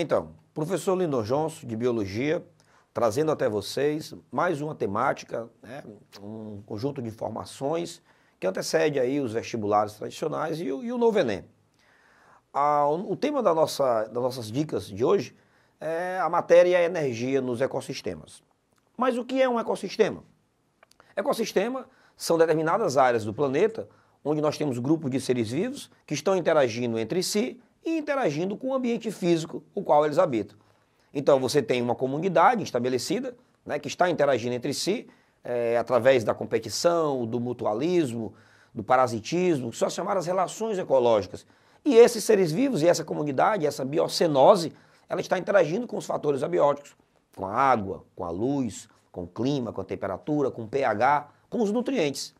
Então, professor Lindon Johnson, de Biologia, trazendo até vocês mais uma temática, né, um conjunto de informações que antecede aí os vestibulares tradicionais e o, e o novo Enem. o tema da nossa, das nossas dicas de hoje é a matéria e a energia nos ecossistemas. Mas o que é um ecossistema? Ecossistema são determinadas áreas do planeta onde nós temos grupos de seres vivos que estão interagindo entre si e interagindo com o ambiente físico o qual eles habitam. Então você tem uma comunidade estabelecida, né, que está interagindo entre si é, através da competição, do mutualismo, do parasitismo, que são as chamadas relações ecológicas. E esses seres vivos e essa comunidade, essa biocenose, ela está interagindo com os fatores abióticos, com a água, com a luz, com o clima, com a temperatura, com o pH, com os nutrientes.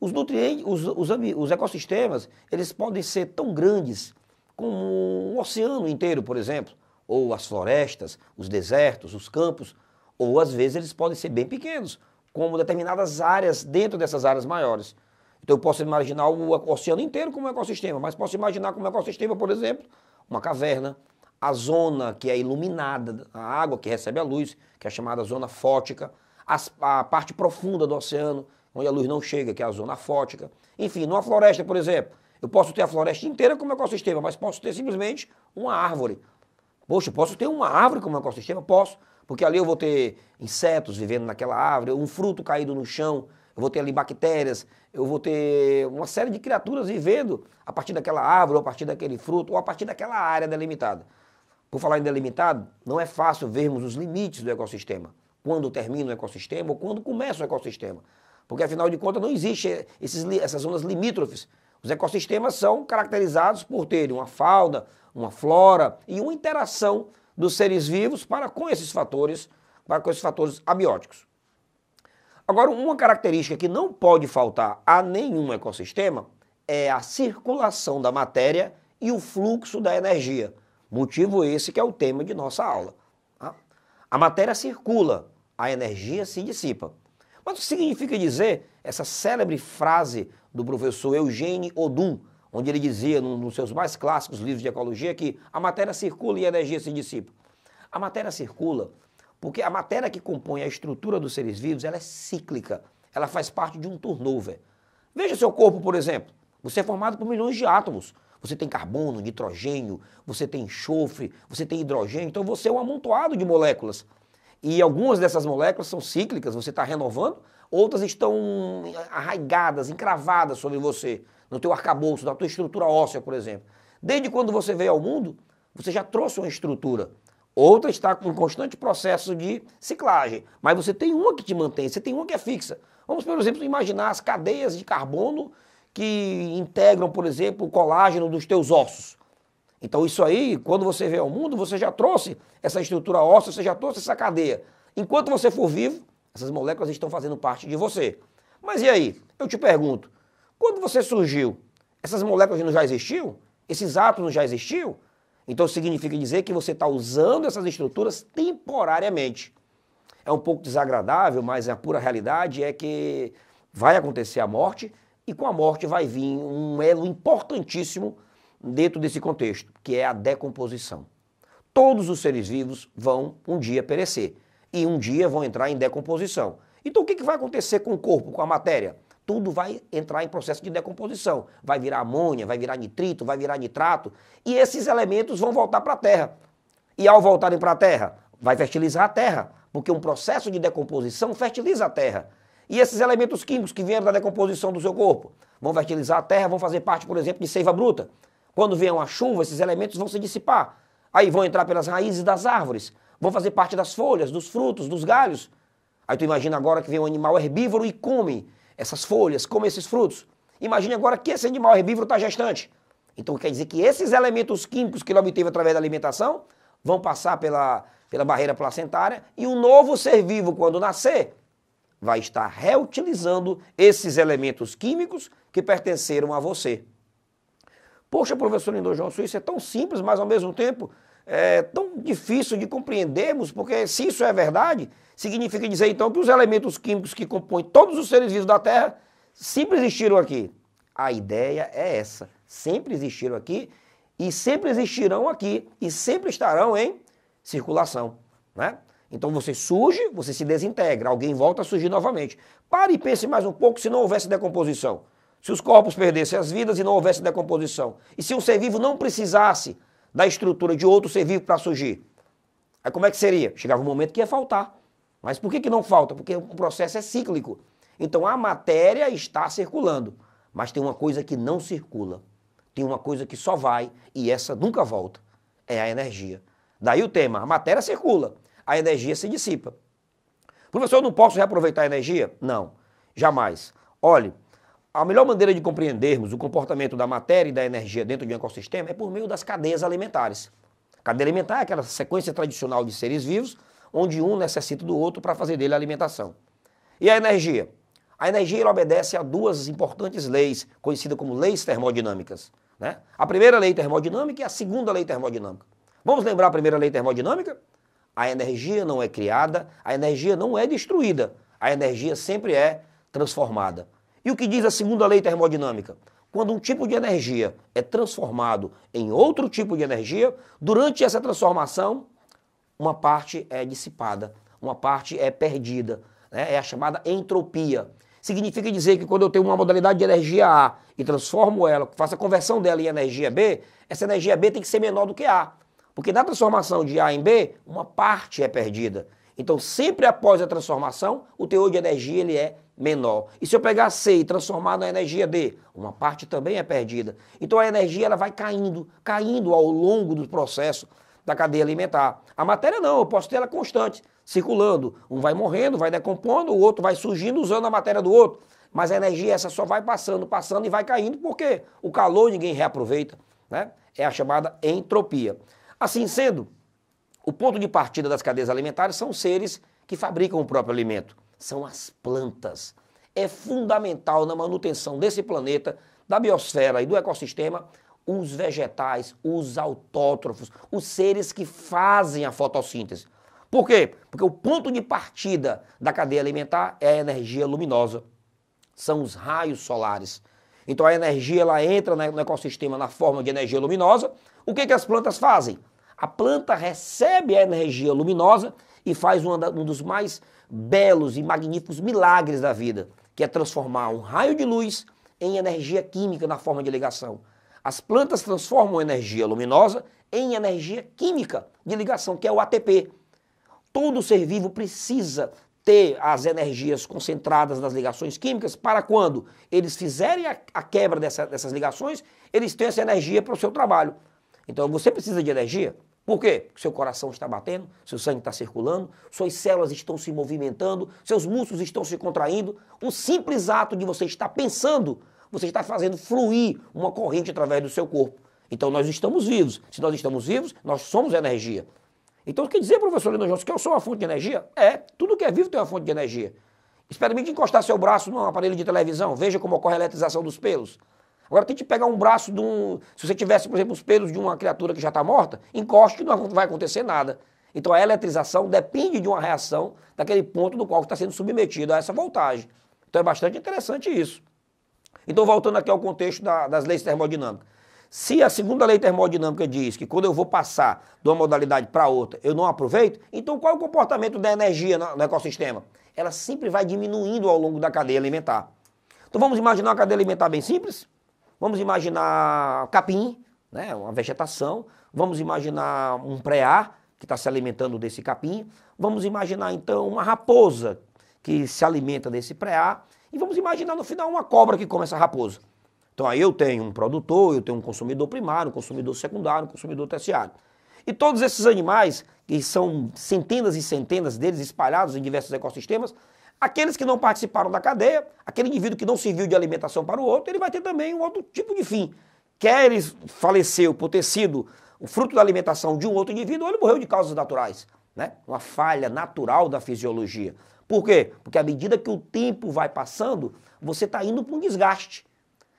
Os nutrientes, os, os, os ecossistemas, eles podem ser tão grandes como o oceano inteiro, por exemplo, ou as florestas, os desertos, os campos, ou às vezes eles podem ser bem pequenos, como determinadas áreas dentro dessas áreas maiores. Então eu posso imaginar o oceano inteiro como um ecossistema, mas posso imaginar como um ecossistema, por exemplo, uma caverna, a zona que é iluminada, a água que recebe a luz, que é chamada zona fótica, a parte profunda do oceano, onde a luz não chega, que é a zona fótica. Enfim, numa floresta, por exemplo, eu posso ter a floresta inteira como ecossistema, mas posso ter simplesmente uma árvore. Poxa, posso ter uma árvore como ecossistema? Posso, porque ali eu vou ter insetos vivendo naquela árvore, um fruto caído no chão, eu vou ter ali bactérias, eu vou ter uma série de criaturas vivendo a partir daquela árvore, ou a partir daquele fruto, ou a partir daquela área delimitada. Por falar em delimitado, não é fácil vermos os limites do ecossistema. Quando termina o ecossistema ou quando começa o ecossistema. Porque, afinal de contas, não existe esses, essas zonas limítrofes os ecossistemas são caracterizados por terem uma fauna, uma flora e uma interação dos seres vivos para com esses fatores, para com esses fatores abióticos. Agora, uma característica que não pode faltar a nenhum ecossistema é a circulação da matéria e o fluxo da energia. Motivo esse que é o tema de nossa aula. Tá? A matéria circula, a energia se dissipa. Mas o que significa dizer essa célebre frase do professor Eugênio Odum, onde ele dizia, num dos seus mais clássicos livros de ecologia, que a matéria circula e a energia se dissipa. A matéria circula porque a matéria que compõe a estrutura dos seres vivos ela é cíclica, ela faz parte de um turnover. Veja seu corpo, por exemplo. Você é formado por milhões de átomos. Você tem carbono, nitrogênio, você tem enxofre, você tem hidrogênio, então você é um amontoado de moléculas. E algumas dessas moléculas são cíclicas, você está renovando, outras estão arraigadas, encravadas sobre você, no teu arcabouço, na tua estrutura óssea, por exemplo. Desde quando você veio ao mundo, você já trouxe uma estrutura. Outra está com um constante processo de ciclagem, mas você tem uma que te mantém, você tem uma que é fixa. Vamos, por exemplo, imaginar as cadeias de carbono que integram, por exemplo, o colágeno dos teus ossos. Então, isso aí, quando você vê ao mundo, você já trouxe essa estrutura óssea, você já trouxe essa cadeia. Enquanto você for vivo, essas moléculas estão fazendo parte de você. Mas e aí? Eu te pergunto, quando você surgiu, essas moléculas não já existiam? Esses átomos já existiam? Então significa dizer que você está usando essas estruturas temporariamente. É um pouco desagradável, mas a pura realidade é que vai acontecer a morte e com a morte vai vir um elo importantíssimo dentro desse contexto, que é a decomposição. Todos os seres vivos vão um dia perecer e um dia vão entrar em decomposição. Então o que, que vai acontecer com o corpo, com a matéria? Tudo vai entrar em processo de decomposição. Vai virar amônia, vai virar nitrito, vai virar nitrato. E esses elementos vão voltar para a terra. E ao voltarem para a terra, vai fertilizar a terra, porque um processo de decomposição fertiliza a terra. E esses elementos químicos que vieram da decomposição do seu corpo vão fertilizar a terra, vão fazer parte, por exemplo, de seiva bruta. Quando vier uma chuva, esses elementos vão se dissipar. Aí vão entrar pelas raízes das árvores, vão fazer parte das folhas, dos frutos, dos galhos. Aí tu imagina agora que vem um animal herbívoro e come essas folhas, come esses frutos. Imagine agora que esse animal herbívoro está gestante. Então quer dizer que esses elementos químicos que ele obteve através da alimentação vão passar pela, pela barreira placentária e um novo ser vivo, quando nascer, vai estar reutilizando esses elementos químicos que pertenceram a você. Poxa, professor Lindor João Suíça, é tão simples, mas ao mesmo tempo é tão difícil de compreendermos, porque se isso é verdade, significa dizer então que os elementos químicos que compõem todos os seres vivos da Terra sempre existiram aqui. A ideia é essa. Sempre existiram aqui e sempre existirão aqui e sempre estarão em circulação, né? Então você surge, você se desintegra, alguém volta a surgir novamente. Pare e pense mais um pouco se não houvesse decomposição se os corpos perdessem as vidas e não houvesse decomposição, e se um ser vivo não precisasse da estrutura de outro ser vivo para surgir, aí como é que seria? Chegava um momento que ia faltar. Mas por que, que não falta? Porque o processo é cíclico. Então a matéria está circulando, mas tem uma coisa que não circula. Tem uma coisa que só vai e essa nunca volta. É a energia. Daí o tema: a matéria circula, a energia se dissipa. Professor, eu não posso reaproveitar a energia? Não, jamais. Olhe, a melhor maneira de compreendermos o comportamento da matéria e da energia dentro de um ecossistema é por meio das cadeias alimentares. A cadeia alimentar é aquela sequência tradicional de seres vivos, onde um necessita do outro para fazer dele a alimentação. E a energia? A energia obedece a duas importantes leis, conhecidas como leis termodinâmicas. Né? A primeira lei termodinâmica e a segunda lei termodinâmica. Vamos lembrar a primeira lei termodinâmica? A energia não é criada, a energia não é destruída, a energia sempre é transformada. E o que diz a segunda lei termodinâmica? Quando um tipo de energia é transformado em outro tipo de energia, durante essa transformação, uma parte é dissipada, uma parte é perdida. Né? É a chamada entropia. Significa dizer que quando eu tenho uma modalidade de energia A e transformo ela, faço a conversão dela em energia B, essa energia B tem que ser menor do que A. Porque na transformação de A em B, uma parte é perdida. Então, sempre após a transformação, o teor de energia ele é menor. E se eu pegar C e transformar na energia D, uma parte também é perdida. Então a energia ela vai caindo, caindo ao longo do processo da cadeia alimentar. A matéria não, eu posso ter ela constante, circulando. Um vai morrendo, vai decompondo, o outro vai surgindo usando a matéria do outro. Mas a energia essa só vai passando, passando e vai caindo, porque o calor ninguém reaproveita, né? É a chamada entropia. Assim sendo, o ponto de partida das cadeias alimentares são seres que fabricam o próprio alimento são as plantas. É fundamental na manutenção desse planeta, da biosfera e do ecossistema, os vegetais, os autótrofos, os seres que fazem a fotossíntese. Por quê? Porque o ponto de partida da cadeia alimentar é a energia luminosa, são os raios solares. Então a energia ela entra né, no ecossistema na forma de energia luminosa. O que, que as plantas fazem? A planta recebe a energia luminosa e faz um dos mais belos e magníficos milagres da vida, que é transformar um raio de luz em energia química na forma de ligação. As plantas transformam energia luminosa em energia química de ligação, que é o ATP. Todo ser vivo precisa ter as energias concentradas nas ligações químicas para quando eles fizerem a, a quebra dessa, dessas ligações, eles têm essa energia para o seu trabalho. Então você precisa de energia? Por quê? Porque seu coração está batendo, seu sangue está circulando, suas células estão se movimentando, seus músculos estão se contraindo. O simples ato de você estar pensando, você está fazendo fluir uma corrente através do seu corpo. Então nós estamos vivos. Se nós estamos vivos, nós somos energia. Então o que dizer, professor Lino Jones, que eu sou uma fonte de energia? É, tudo que é vivo tem uma fonte de energia. Experimente encostar seu braço num aparelho de televisão, veja como ocorre a eletrização dos pelos. Agora, tente pegar um braço de um. Se você tivesse, por exemplo, os pelos de uma criatura que já está morta, encoste, não vai acontecer nada. Então, a eletrização depende de uma reação daquele ponto no qual está sendo submetido a essa voltagem. Então, é bastante interessante isso. Então, voltando aqui ao contexto da, das leis termodinâmicas. Se a segunda lei termodinâmica diz que quando eu vou passar de uma modalidade para outra eu não aproveito, então qual é o comportamento da energia no, no ecossistema? Ela sempre vai diminuindo ao longo da cadeia alimentar. Então vamos imaginar uma cadeia alimentar bem simples? Vamos imaginar capim, né, uma vegetação. Vamos imaginar um preá que está se alimentando desse capim. Vamos imaginar então uma raposa que se alimenta desse preá. E vamos imaginar no final uma cobra que come essa raposa. Então aí eu tenho um produtor, eu tenho um consumidor primário, um consumidor secundário, um consumidor terciário. E todos esses animais, que são centenas e centenas deles espalhados em diversos ecossistemas, Aqueles que não participaram da cadeia, aquele indivíduo que não serviu de alimentação para o outro, ele vai ter também um outro tipo de fim. Quer ele faleceu por ter sido o fruto da alimentação de um outro indivíduo, ou ele morreu de causas naturais, né? Uma falha natural da fisiologia. Por quê? Porque à medida que o tempo vai passando, você está indo para um desgaste.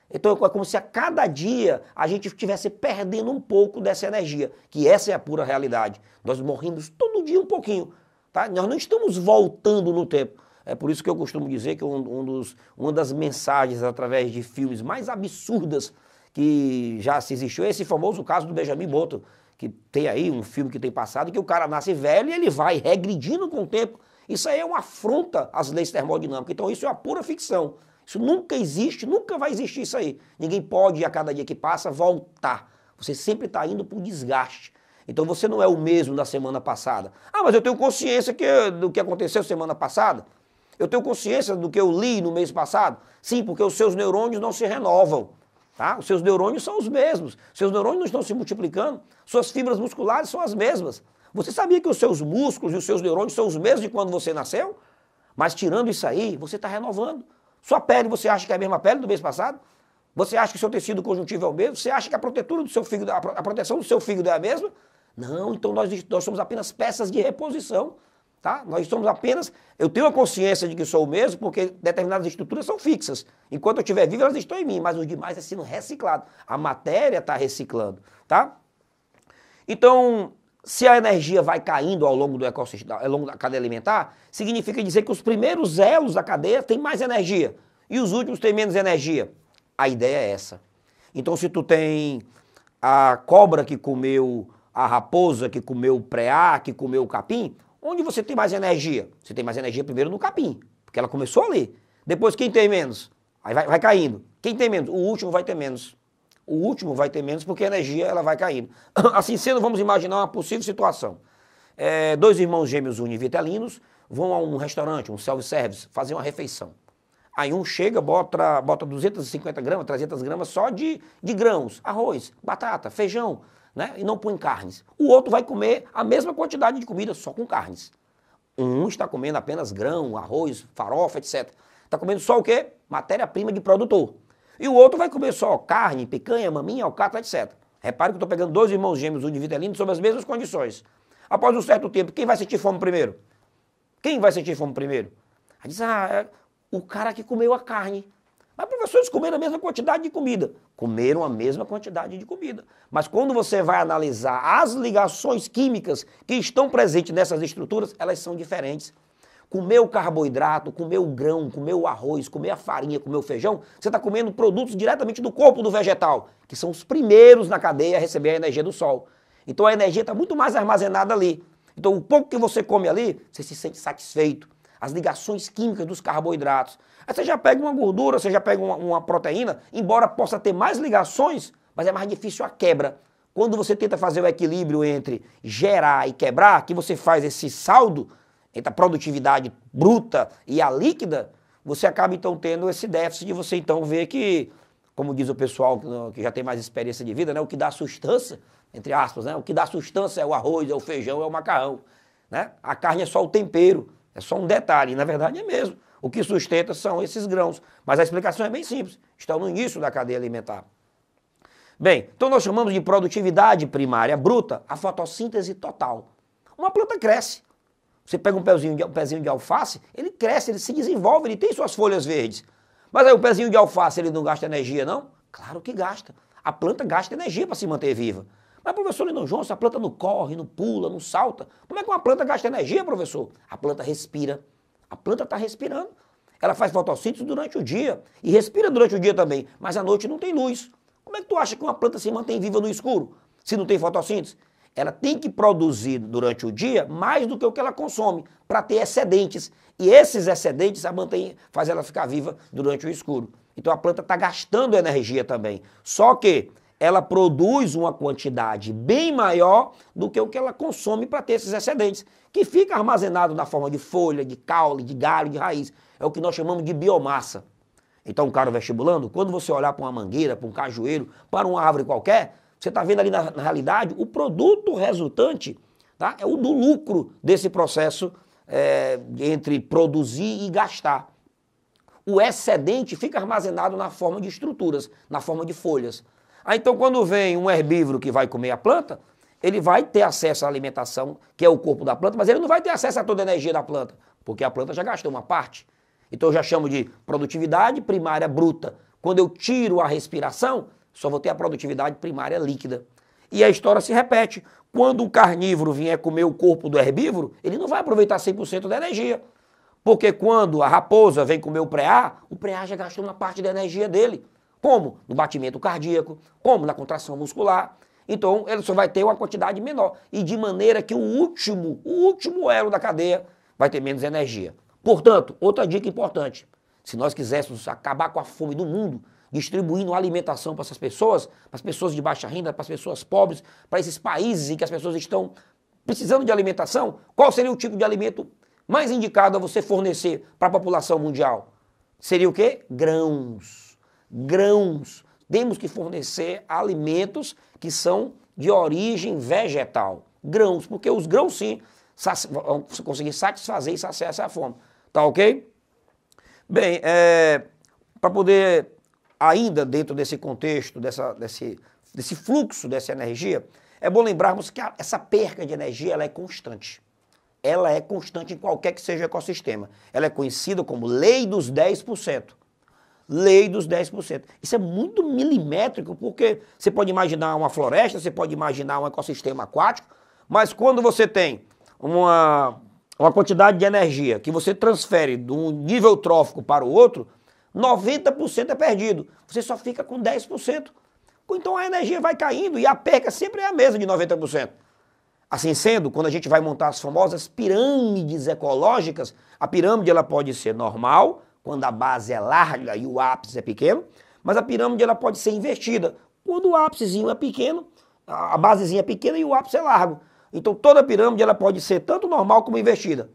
Então é como se a cada dia a gente estivesse perdendo um pouco dessa energia, que essa é a pura realidade. Nós morrendo todo dia um pouquinho, tá? Nós não estamos voltando no tempo. É por isso que eu costumo dizer que é um, um dos, uma das mensagens através de filmes mais absurdas que já se existiu é esse famoso caso do Benjamin Button, que tem aí um filme que tem passado, que o cara nasce velho e ele vai regredindo com o tempo. Isso aí é uma afronta às leis termodinâmicas. Então isso é uma pura ficção. Isso nunca existe, nunca vai existir isso aí. Ninguém pode, a cada dia que passa, voltar. Você sempre está indo para o desgaste. Então você não é o mesmo da semana passada. Ah, mas eu tenho consciência que, do que aconteceu semana passada. Eu tenho consciência do que eu li no mês passado? Sim, porque os seus neurônios não se renovam. Tá? Os seus neurônios são os mesmos. Seus neurônios não estão se multiplicando. Suas fibras musculares são as mesmas. Você sabia que os seus músculos e os seus neurônios são os mesmos de quando você nasceu? Mas tirando isso aí, você está renovando. Sua pele, você acha que é a mesma pele do mês passado? Você acha que o seu tecido conjuntivo é o mesmo? Você acha que a protetura do seu fígado, a proteção do seu fígado é a mesma? Não, então nós, nós somos apenas peças de reposição. Tá? Nós somos apenas. Eu tenho a consciência de que sou o mesmo, porque determinadas estruturas são fixas. Enquanto eu estiver vivo, elas estão em mim, mas os demais é sendo reciclado. A matéria está reciclando. Tá? Então, se a energia vai caindo ao longo do ecossistema, ao longo da cadeia alimentar, significa dizer que os primeiros elos da cadeia têm mais energia e os últimos têm menos energia. A ideia é essa. Então, se tu tem a cobra que comeu a raposa, que comeu o preá, que comeu o capim, Onde você tem mais energia? Você tem mais energia primeiro no capim, porque ela começou ali. Depois, quem tem menos? Aí vai, vai caindo. Quem tem menos? O último vai ter menos. O último vai ter menos porque a energia ela vai caindo. Assim sendo, vamos imaginar uma possível situação. É, dois irmãos gêmeos univitelinos vão a um restaurante, um self-service, fazer uma refeição. Aí um chega, bota, bota 250 gramas, 300 gramas só de, de grãos, arroz, batata, feijão, né? e não põe carnes. O outro vai comer a mesma quantidade de comida, só com carnes. Um está comendo apenas grão, arroz, farofa, etc. Está comendo só o quê? Matéria-prima de produtor. E o outro vai comer só carne, picanha, maminha, alcatra, etc. Repare que eu estou pegando dois irmãos gêmeos, um de vitelino, sob as mesmas condições. Após um certo tempo, quem vai sentir fome primeiro? Quem vai sentir fome primeiro? Aí diz, ah, é o cara que comeu a carne. Mas, professores comeram a mesma quantidade de comida. Comeram a mesma quantidade de comida. Mas quando você vai analisar as ligações químicas que estão presentes nessas estruturas, elas são diferentes. Comer o carboidrato, comer o grão, comer o arroz, comer a farinha, comer o feijão, você está comendo produtos diretamente do corpo do vegetal, que são os primeiros na cadeia a receber a energia do sol. Então a energia está muito mais armazenada ali. Então o pouco que você come ali, você se sente satisfeito as ligações químicas dos carboidratos, Aí você já pega uma gordura, você já pega uma, uma proteína, embora possa ter mais ligações, mas é mais difícil a quebra. Quando você tenta fazer o equilíbrio entre gerar e quebrar, que você faz esse saldo entre a produtividade bruta e a líquida, você acaba então tendo esse déficit de você então ver que, como diz o pessoal que já tem mais experiência de vida, né, o que dá sustância, entre aspas, né, o que dá sustância é o arroz, é o feijão, é o macarrão. Né? A carne é só o tempero, é só um detalhe, e na verdade é mesmo. O que sustenta são esses grãos. Mas a explicação é bem simples: estão no início da cadeia alimentar. Bem, então nós chamamos de produtividade primária bruta a fotossíntese total. Uma planta cresce. Você pega um pezinho de, um pezinho de alface, ele cresce, ele se desenvolve, ele tem suas folhas verdes. Mas aí o pezinho de alface ele não gasta energia, não? Claro que gasta. A planta gasta energia para se manter viva. Mas, professor Lino Johnson, a planta não corre, não pula, não salta. Como é que uma planta gasta energia, professor? A planta respira. A planta está respirando. Ela faz fotossíntese durante o dia e respira durante o dia também, mas à noite não tem luz. Como é que tu acha que uma planta se mantém viva no escuro se não tem fotossíntese? Ela tem que produzir durante o dia mais do que o que ela consome para ter excedentes. E esses excedentes a mantém, faz ela ficar viva durante o escuro. Então a planta está gastando energia também. Só que ela produz uma quantidade bem maior do que o que ela consome para ter esses excedentes que fica armazenado na forma de folha, de caule, de galho, de raiz. É o que nós chamamos de biomassa. Então, cara vestibulando, quando você olhar para uma mangueira, para um cajueiro, para uma árvore qualquer, você está vendo ali na, na, realidade o produto resultante tá? é o do lucro desse processo é, entre produzir e gastar. O excedente fica armazenado na forma de estruturas, na forma de folhas. Aí, então, quando vem um herbívoro que vai comer a planta, ele vai ter acesso à alimentação, que é o corpo da planta, mas ele não vai ter acesso a toda a energia da planta, porque a planta já gastou uma parte. Então eu já chamo de produtividade primária bruta. Quando eu tiro a respiração, só vou ter a produtividade primária líquida. E a história se repete. Quando o carnívoro vier comer o corpo do herbívoro, ele não vai aproveitar 100% da energia. Porque quando a raposa vem comer o pré-á, o pré-á já gastou uma parte da energia dele. Como? No batimento cardíaco, como na contração muscular. Então ele só vai ter uma quantidade menor. E de maneira que o último, o último elo da cadeia vai ter menos energia. Portanto, outra dica importante: se nós quiséssemos acabar com a fome do mundo, distribuindo alimentação para essas pessoas, para as pessoas de baixa renda, para as pessoas pobres, para esses países em que as pessoas estão precisando de alimentação, qual seria o tipo de alimento mais indicado a você fornecer para a população mundial? Seria o quê? Grãos. Grãos temos que fornecer alimentos que são de origem vegetal, grãos, porque os grãos sim vão conseguir satisfazer e saciar essa fome. Tá ok? Bem, é, para poder, ainda dentro desse contexto, dessa, desse, desse fluxo dessa energia, é bom lembrarmos que a, essa perca de energia ela é constante. Ela é constante em qualquer que seja o ecossistema. Ela é conhecida como lei dos 10% lei dos 10%. Isso é muito milimétrico, porque você pode imaginar uma floresta, você pode imaginar um ecossistema aquático, mas quando você tem uma, uma quantidade de energia que você transfere de um nível trófico para o outro, 90% é perdido. Você só fica com 10%. Então a energia vai caindo e a perca sempre é a mesma de 90%. Assim sendo, quando a gente vai montar as famosas pirâmides ecológicas, a pirâmide ela pode ser normal, quando a base é larga e o ápice é pequeno, mas a pirâmide ela pode ser invertida, quando o ápicezinho é pequeno, a basezinha é pequena e o ápice é largo. Então toda a pirâmide ela pode ser tanto normal como invertida,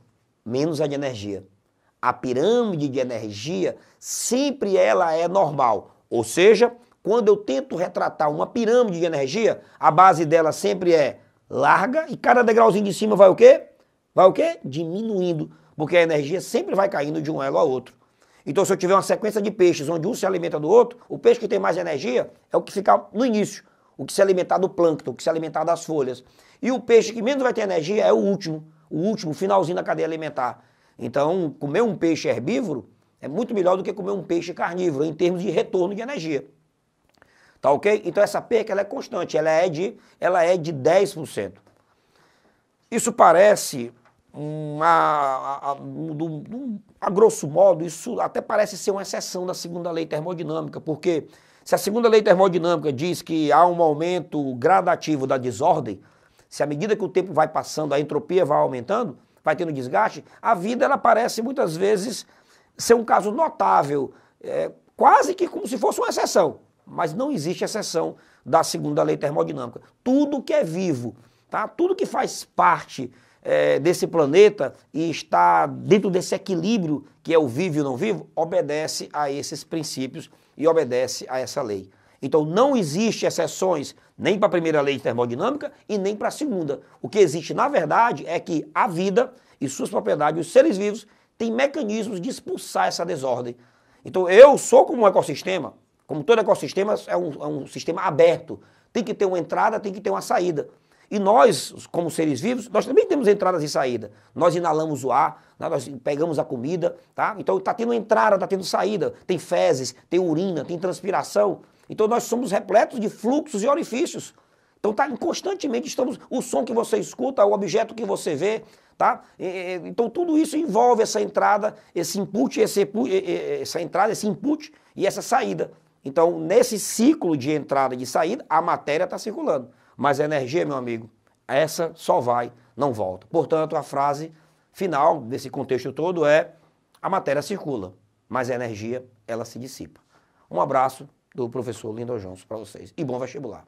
menos a de energia. A pirâmide de energia sempre ela é normal, ou seja, quando eu tento retratar uma pirâmide de energia, a base dela sempre é larga e cada degrauzinho de cima vai o quê? Vai o quê? Diminuindo, porque a energia sempre vai caindo de um elo a outro. Então, se eu tiver uma sequência de peixes onde um se alimenta do outro, o peixe que tem mais energia é o que fica no início, o que se alimentar do plâncton, o que se alimentar das folhas. E o peixe que menos vai ter energia é o último, o último, finalzinho da cadeia alimentar. Então, comer um peixe herbívoro é muito melhor do que comer um peixe carnívoro em termos de retorno de energia. Tá ok? Então essa perca ela é constante, ela é de, ela é de 10%. Isso parece uma, a, a, do, a grosso modo, isso até parece ser uma exceção da segunda lei termodinâmica, porque se a segunda lei termodinâmica diz que há um aumento gradativo da desordem, se à medida que o tempo vai passando, a entropia vai aumentando, vai tendo desgaste, a vida ela parece muitas vezes ser um caso notável, é, quase que como se fosse uma exceção. Mas não existe exceção da segunda lei termodinâmica. Tudo que é vivo, tá? tudo que faz parte é, desse planeta e está dentro desse equilíbrio que é o vivo e o não vivo, obedece a esses princípios e obedece a essa lei. Então não existe exceções nem para a primeira lei de termodinâmica e nem para a segunda. O que existe, na verdade, é que a vida e suas propriedades, os seres vivos, têm mecanismos de expulsar essa desordem. Então eu sou como um ecossistema, como todo ecossistema, é um, é um sistema aberto. Tem que ter uma entrada, tem que ter uma saída. E nós, como seres vivos, nós também temos entradas e saídas. Nós inalamos o ar, né, nós pegamos a comida, tá? Então está tendo entrada, está tendo saída. Tem fezes, tem urina, tem transpiração. Então nós somos repletos de fluxos e orifícios. Então está constantemente estamos o som que você escuta, o objeto que você vê, tá? Então tudo isso envolve essa entrada, esse input, esse, essa entrada, esse input e essa saída. Então nesse ciclo de entrada e de saída a matéria está circulando. Mas a energia, meu amigo, essa só vai, não volta. Portanto, a frase final desse contexto todo é: a matéria circula, mas a energia ela se dissipa. Um abraço do professor Lindo Johnson para vocês e bom vestibular.